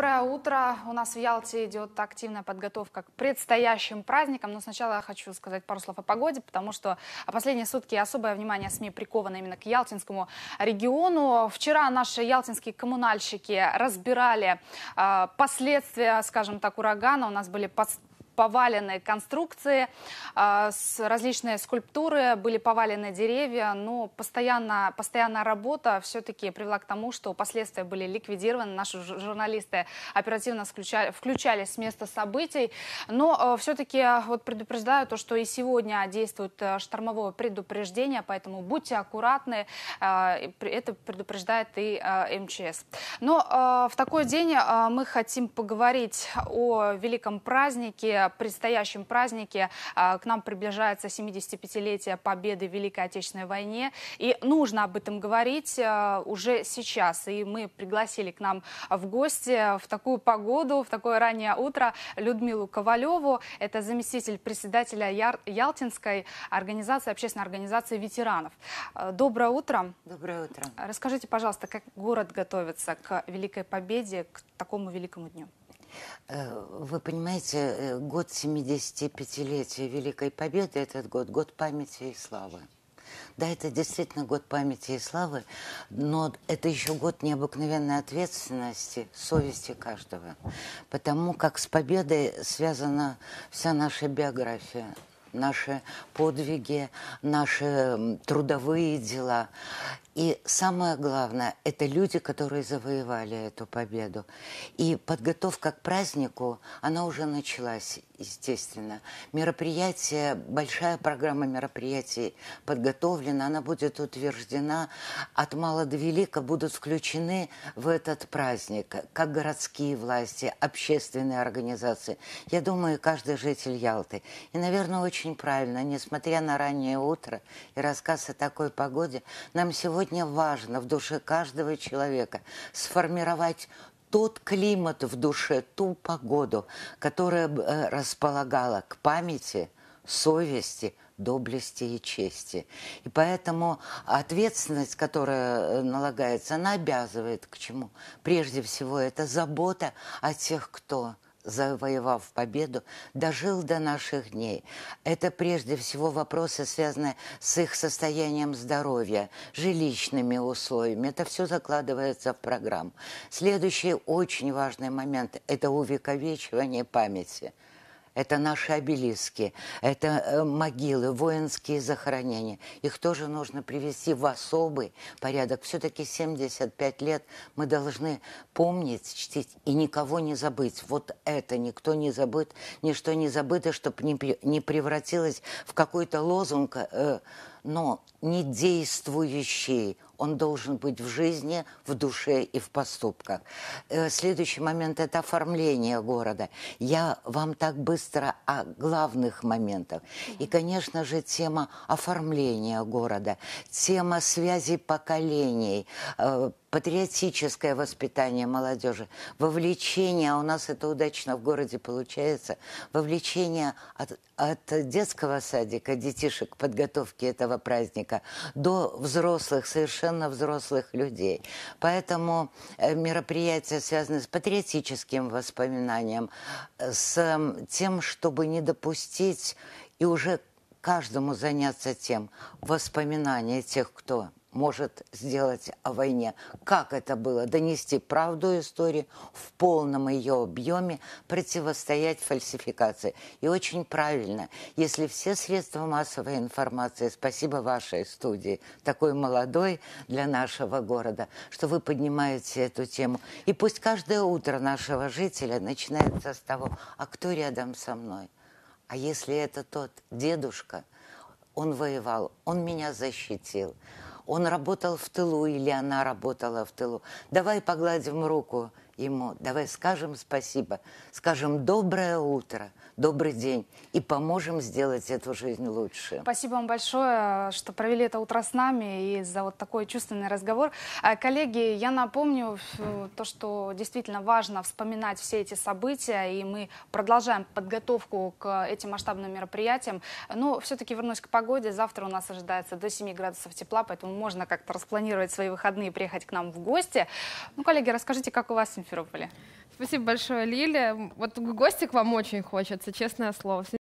Доброе утро. У нас в Ялте идет активная подготовка к предстоящим праздникам. Но сначала я хочу сказать пару слов о погоде, потому что а, последние сутки особое внимание СМИ приковано именно к ялтинскому региону. Вчера наши ялтинские коммунальщики разбирали э, последствия, скажем так, урагана. У нас были повалены конструкции, а, различные скульптуры, были повалены деревья, но ну, постоянно, постоянная работа все-таки привела к тому, что последствия были ликвидированы. Наши журналисты оперативно включали, включались с места событий, но а, все-таки а, вот предупреждаю то, что и сегодня действует штормовое предупреждение, поэтому будьте аккуратны, это предупреждает и МЧС. Но в такой день мы хотим поговорить о великом празднике предстоящем празднике. А, к нам приближается 75-летие победы в Великой Отечественной войне. И нужно об этом говорить а, уже сейчас. И мы пригласили к нам в гости в такую погоду, в такое раннее утро Людмилу Ковалеву. Это заместитель председателя Яр Ялтинской организации, общественной организации ветеранов. А, доброе утро. Доброе утро. Расскажите, пожалуйста, как город готовится к Великой Победе, к такому великому дню? Э, вы понимаете, э, год 75-летия Великой Победы, этот год, год памяти и славы. Да, это действительно год памяти и славы, но это еще год необыкновенной ответственности, совести каждого. Потому как с победой связана вся наша биография, наши подвиги, наши трудовые дела. И самое главное, это люди, которые завоевали эту победу. И подготовка к празднику, она уже началась естественно. Мероприятие, большая программа мероприятий подготовлена, она будет утверждена. От мала до велика будут включены в этот праздник как городские власти, общественные организации. Я думаю, каждый житель Ялты. И, наверное, очень правильно, несмотря на раннее утро и рассказ о такой погоде, нам сегодня важно в душе каждого человека сформировать тот климат в душе, ту погоду, которая э, располагала к памяти, совести, доблести и чести. И поэтому ответственность, которая э, налагается, она обязывает к чему? Прежде всего, это забота о тех, кто завоевав победу, дожил до наших дней. Это прежде всего вопросы, связанные с их состоянием здоровья, жилищными условиями. Это все закладывается в программу. Следующий очень важный момент – это увековечивание памяти – это наши обелиски, это э, могилы, воинские захоронения. Их тоже нужно привести в особый порядок. Все-таки 75 лет мы должны помнить, чтить и никого не забыть. Вот это никто не забыт, ничто не забыто, чтобы не, превратилось в какой-то лозунг э, но не действующий. Он должен быть в жизни, в душе и в поступках. Э, следующий момент – это оформление города. Я вам так быстро о главных моментах. И, конечно же, тема оформления города, тема связи поколений, э, патриотическое воспитание молодежи, вовлечение, а у нас это удачно в городе получается, вовлечение от, от детского садика, детишек, подготовки этого праздника до взрослых, совершенно взрослых людей. Поэтому э, мероприятия связаны с патриотическим воспоминанием, э, с эм, тем, чтобы не допустить и уже каждому заняться тем, воспоминания тех, кто может сделать о войне. Как это было? Донести правду истории в полном ее объеме, противостоять фальсификации. И очень правильно, если все средства массовой информации, спасибо вашей студии, такой молодой для нашего города, что вы поднимаете эту тему. И пусть каждое утро нашего жителя начинается с того, а кто рядом со мной? А если это тот дедушка, он воевал, он меня защитил он работал в тылу или она работала в тылу. Давай погладим руку ему, давай скажем спасибо, скажем доброе утро, добрый день и поможем сделать эту жизнь лучше. Спасибо вам большое, что провели это утро с нами и за вот такой чувственный разговор. А, коллеги, я напомню то, что действительно важно вспоминать все эти события, и мы продолжаем подготовку к этим масштабным мероприятиям. Но все-таки вернусь к погоде. Завтра у нас ожидается до 7 градусов тепла, поэтому можно как-то распланировать свои выходные и приехать к нам в гости. Ну, коллеги, расскажите, как у вас Симферополе. Спасибо большое, Лиля. Вот гости к вам очень хочется, честное слово.